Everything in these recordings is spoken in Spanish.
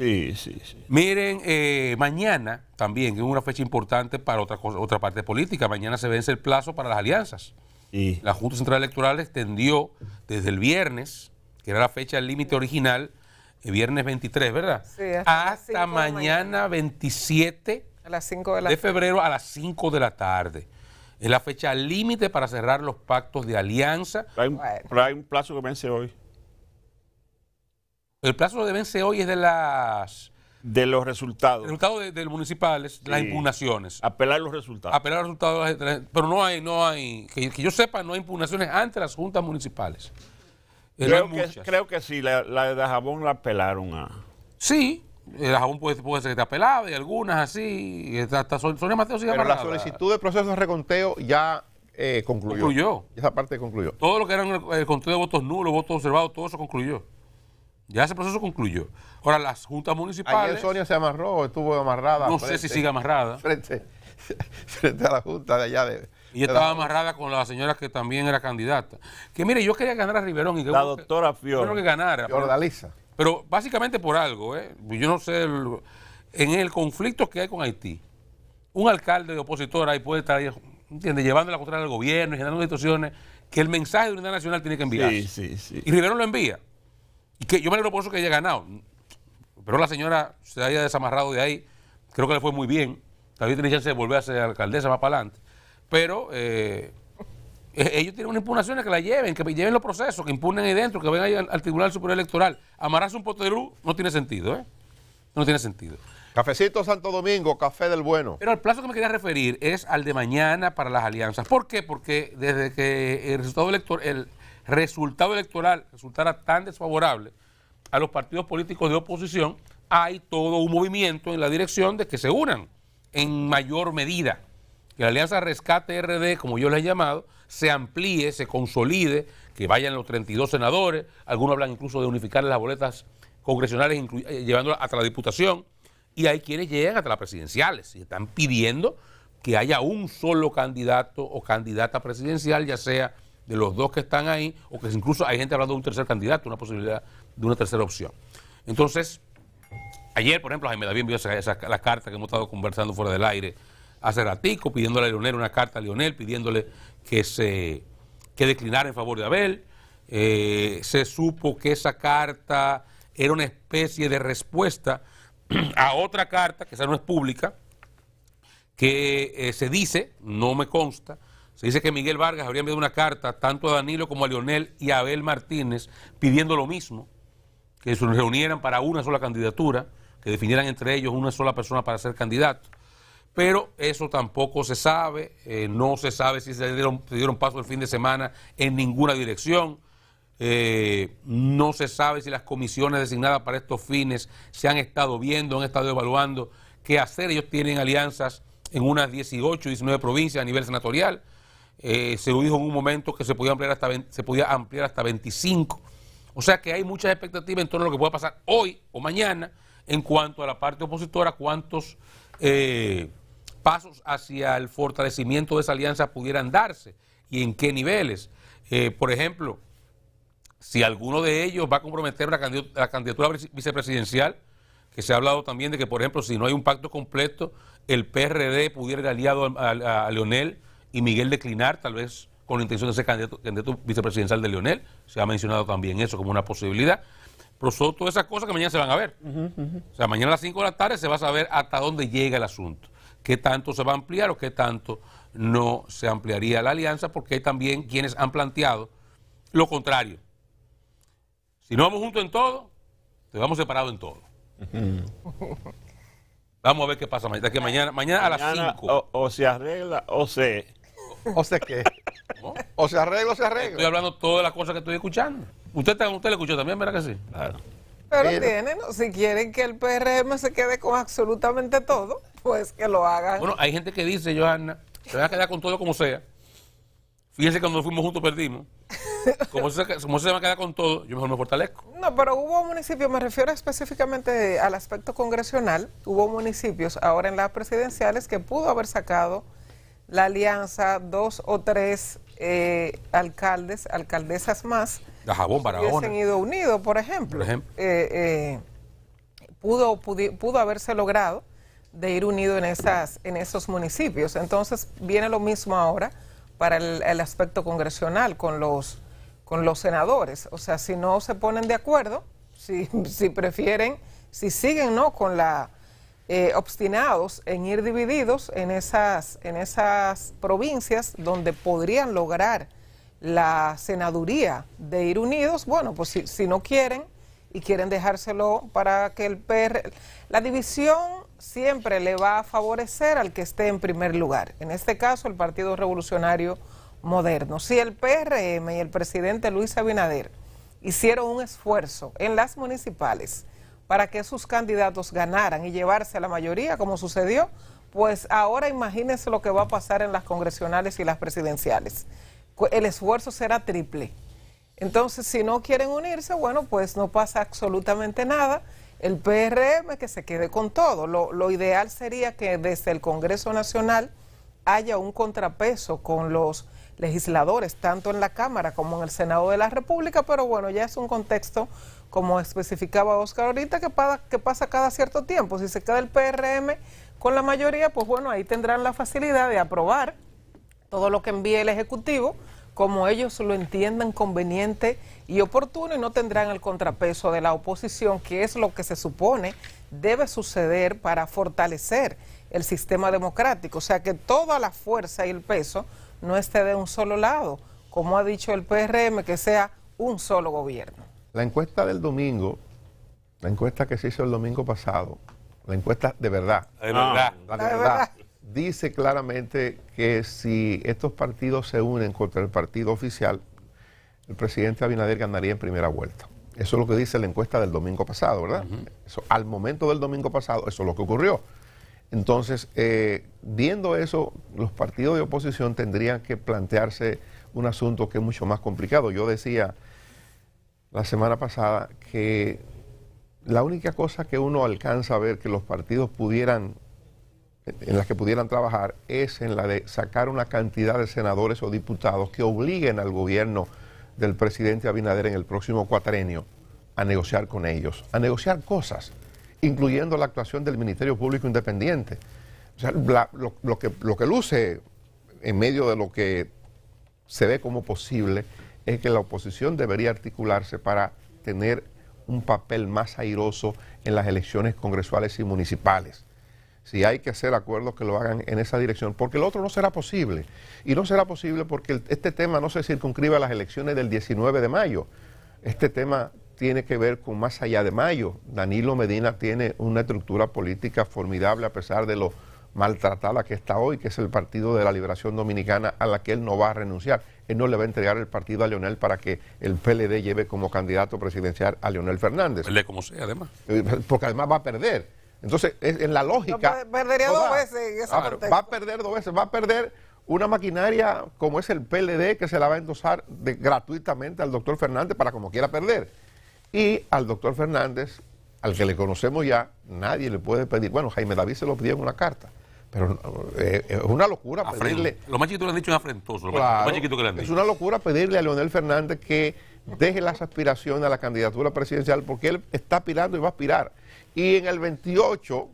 Sí, sí, sí. Miren, eh, mañana también es una fecha importante para otra, otra parte política. Mañana se vence el plazo para las alianzas. Y La Junta Central Electoral extendió desde el viernes, que era la fecha límite original, el eh, viernes 23, ¿verdad? Sí, hasta, mañana, 27 a las 5 de, febrero a las 5 de la tarde. Es la fecha límite para cerrar los pactos de alianza. pero hay un plazo que vence hoy. El plazo de vence hoy es de las... De los resultados. Resultados de, de, los municipales, las impugnaciones. Apelar los resultados. Apelar resultados. Pero no hay, no hay, que, yo sepa, no hay impugnaciones ante las juntas municipales. Eh, creo, que, creo sí, la, de Jabón la apelaron a... Sí, la eh, Jabón puede, puede ser que esté apelada y algunas así. Hasta, Mateo Pero la solicitud de proceso de reconteo ya eh, concluyó. Concluyó. Esa parte concluyó. Todo lo que eran el conteo de votos nulos, votos observados, todo eso concluyó. Ya ese proceso concluyó. Ahora, las juntas municipales... Sonia se amarró, estuvo amarrada. No sé si sigue amarrada. Frente, a la junta de allá de... Y estaba amarrada con la señora que también era candidata. Que mire, yo quería ganar a Riverón. Y que la doctora Fior. Quiero que ganara. Pero, pero básicamente por algo, ¿eh? Yo no sé, en el conflicto que hay con Haití, un alcalde de opositor ahí puede estar, ¿entiendes? Llevando la contra al gobierno, y generando situaciones que el mensaje de unidad nacional tiene que enviar. Sí, sí, sí. Y Riverón lo envía. Y que yo me alegro por que haya ganado. Pero la señora se haya desamarrado de ahí. Creo que le fue muy bien. también tiene chance de volver a ser alcaldesa más para adelante. Pero eh, e-, ellos tienen unas impugnaciones que la lleven, que lleven los procesos, que impugnen ahí dentro, que vengan al, Tribunal Superior Electoral. Amarrarse un poterú no tiene sentido, ¿eh? No tiene sentido. Cafecito Santo Domingo, café del bueno. Pero el plazo que me quería referir es al de mañana para las alianzas. ¿Por qué? Porque desde que el resultado electoral, resultado electoral resultara tan desfavorable a los partidos políticos de oposición, hay todo un movimiento en la dirección de que se unan en mayor medida, que la Alianza Rescate RD, como yo la he llamado, se amplíe, se consolide, que vayan los 32 senadores, algunos hablan incluso de unificar las boletas congresionales eh, llevándolas hasta la Diputación, y hay quienes llegan hasta las presidenciales y están pidiendo que haya un solo candidato o candidata presidencial, ya sea de los dos que están ahí, o que incluso hay gente hablando de un tercer candidato, una posibilidad de una tercera opción. Entonces, ayer, por ejemplo, Jaime David envió la carta que hemos estado conversando fuera del aire hace ratico, pidiéndole a Leonel una carta a Leonel, pidiéndole que se declinara en favor de Abel. Eh, se supo que esa carta era una especie de respuesta a otra carta, que esa no es pública, que eh, se dice, no me consta, se dice que Miguel Vargas habría enviado una carta tanto a Danilo como a Lionel y a Abel Martínez pidiendo lo mismo, que se reunieran para una sola candidatura, que definieran entre ellos una sola persona para ser candidato. Pero eso tampoco se sabe, eh, no se sabe si se dieron, dieron, paso el fin de semana en ninguna dirección, eh, no se sabe si las comisiones designadas para estos fines se han estado viendo, han estado evaluando qué hacer. Ellos tienen alianzas en unas 18, 19 provincias a nivel senatorial eh, se lo dijo en un momento que se podía ampliar hasta se podía ampliar hasta 25. O sea que hay muchas expectativas en torno a lo que pueda pasar hoy o mañana en cuanto a la parte opositora, cuántos eh, pasos hacia el fortalecimiento de esa alianza pudieran darse y en qué niveles. Eh, por ejemplo, si alguno de ellos va a comprometer la, candidatura, vicepresidencial, que se ha hablado también de que, por ejemplo, si no hay un pacto completo, el PRD pudiera ir aliado a Leonel y Miguel declinar, tal vez con la intención de ser candidato, vicepresidencial de Leonel. Se ha mencionado también eso como una posibilidad. Pero son todas esas cosas que mañana se van a ver. O sea, mañana a las 5 de la tarde se va a saber hasta dónde llega el asunto. Qué tanto se va a ampliar o qué tanto no se ampliaría la alianza, porque hay también quienes han planteado lo contrario. Si no vamos juntos en todo, te vamos separados en todo. Vamos a ver qué pasa mañana. Que mañana, mañana, a las 5. o, se arregla o se o se que O se arregla o se arregla. Estoy hablando todas las cosas que estoy escuchando. Usted, usted, le escuchó también, ¿verdad que sí? Claro. Pero, tienen, si quieren que el PRM se quede con absolutamente todo, pues que lo hagan. Bueno, hay gente que dice, Johanna, se va a quedar con todo como sea. Fíjense que cuando fuimos juntos perdimos. Como se, como se va a quedar con todo, yo mejor me fortalezco. No, pero hubo municipios, me refiero específicamente al aspecto congresional, hubo municipios ahora en las presidenciales que pudo haber sacado la alianza, dos o tres eh, alcaldes, alcaldesas más, que hubiesen ido unidos, por ejemplo. Eh, eh, pudo, pudo, haberse logrado de ir unido en, esas, en esos municipios. Entonces viene lo mismo ahora para el, aspecto congresional con los, con los senadores. O sea, si no se ponen de acuerdo, si, si prefieren, si siguen no con la eh, obstinados en ir divididos en esas, en esas provincias donde podrían lograr la senaduría de ir unidos, bueno, pues si, si no quieren y quieren dejárselo para que el PRM... La división siempre le va a favorecer al que esté en primer lugar, en este caso el Partido Revolucionario Moderno. Si el PRM y el presidente Luis Abinader hicieron un esfuerzo en las municipales, para que sus candidatos ganaran y llevarse a la mayoría, como sucedió, pues ahora imagínense lo que va a pasar en las congresionales y las presidenciales. El esfuerzo será triple. Entonces, si no quieren unirse, bueno, pues no pasa absolutamente nada. El PRM que se quede con todo. Lo, lo ideal sería que desde el Congreso Nacional haya un contrapeso con los legisladores, tanto en la Cámara como en el Senado de la República, pero bueno, ya es un contexto, como especificaba Oscar ahorita, que, pasa, pasa cada cierto tiempo. Si se queda el PRM con la mayoría, pues bueno, ahí tendrán la facilidad de aprobar todo lo que envíe el Ejecutivo, como ellos lo entiendan conveniente y oportuno, y no tendrán el contrapeso de la oposición, que es lo que se supone debe suceder para fortalecer el sistema democrático. O sea, que toda la fuerza y el peso no esté de un solo lado, como ha dicho el PRM, que sea un solo gobierno. La encuesta del domingo, la encuesta que se hizo el domingo pasado, la encuesta ah. de verdad, verdad, dice claramente que si estos partidos se unen contra el partido oficial, el presidente Abinader ganaría en primera vuelta. Eso es lo que dice la encuesta del domingo pasado, ¿verdad? eso, al momento del domingo pasado, eso es lo que ocurrió. Entonces, eh, viendo eso, los partidos de oposición tendrían que plantearse un asunto que es mucho más complicado. Yo decía la semana pasada que la única cosa que uno alcanza a ver que los partidos pudieran, en las que pudieran trabajar, es en la de sacar una cantidad de senadores o diputados que obliguen al gobierno del presidente Abinader en el próximo cuatrenio a negociar con ellos, a negociar cosas incluyendo la actuación del Ministerio Público Independiente. lo, que, lo que luce en medio de lo que se ve como posible es que la oposición debería articularse para tener un papel más airoso en las elecciones congresuales y municipales. Si hay que hacer acuerdos que lo hagan en esa dirección, porque el otro no será posible. Y no será posible porque este tema no se circunscribe a las elecciones del 19 de mayo. Este tema tiene que ver con más allá de Mayo. Danilo Medina tiene una estructura política formidable a pesar de lo maltratada que está hoy, que es el Partido de la Liberación Dominicana a la que él no va a renunciar. Él no le va a entregar el partido a Leonel para que el PLD lleve como candidato presidencial a Leonel Fernández. Pele como sea, además. Eh, porque además va a perder. Entonces, en la lógica... Pues, perdería dos va. veces Va a perder dos veces, va a perder una maquinaria como es el PLD que se la va a endosar gratuitamente al doctor Fernández para como quiera perder. Y al doctor Fernández, al que le conocemos ya, nadie le puede pedir. Bueno, Jaime David se lo pidió en una carta. Pero eh, eh, es una locura pedirle. Lo más chiquito que le han dicho es afrentoso. Lo más chiquito que Es una locura pedirle a Leonel Fernández que deje las aspiraciones a la candidatura presidencial porque él está aspirando y va a aspirar. Y en el 28,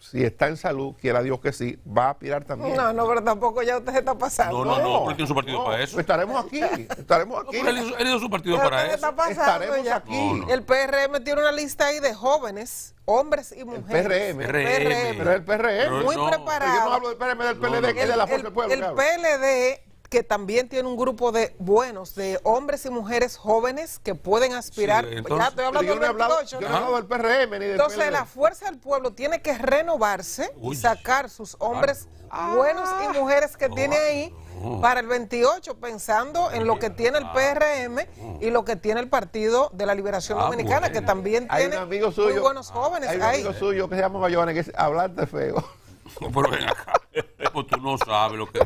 si está en salud, quiera Dios que sí, va a aspirar también. No, no, pero tampoco ya usted se está pasando. No, no, no, porque tiene su partido para eso. Estaremos aquí, estaremos aquí. No, él, hizo, su partido para eso. Está pasando estaremos aquí. El PRM tiene una lista ahí de jóvenes, hombres y mujeres. PRM. PRM. Pero el PRM. Muy preparado. Yo no hablo del PRM, del PLD, que es de la Fuerza del Pueblo. El PLD que también tiene un grupo de buenos, de hombres y mujeres jóvenes que pueden aspirar. entonces, del yo no, del PRM ni Entonces la fuerza del pueblo tiene que renovarse y sacar sus hombres ah. buenos y mujeres que tiene ah, ahí para el 28, pensando en lo que tiene el ah, PRM y lo que tiene el Partido de la Liberación Dominicana, que también tiene muy buenos jóvenes hay un ahí. amigo que se llama que es hablarte feo. pero pues tú no sabes lo que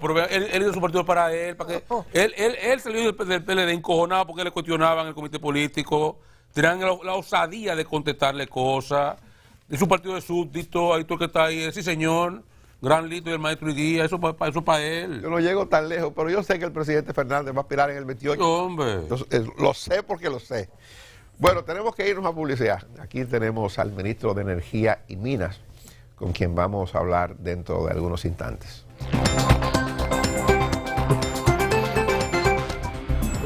pero él, hizo su partido para él, para que oh. él, él, él, salió del PLD encojonado porque le cuestionaban el comité político, tenían la, osadía de contestarle cosas, es un partido de súbdito, ahí tú que está ahí, sí señor, gran lito y el maestro día, eso para eso para él. Yo no llego tan lejos, pero yo sé que el presidente Fernández va a aspirar en el 28. Hombre. Eh, lo sé porque lo sé. Bueno, tenemos que irnos a publicidad. Aquí tenemos al ministro de Energía y Minas, con quien vamos a hablar dentro de algunos instantes.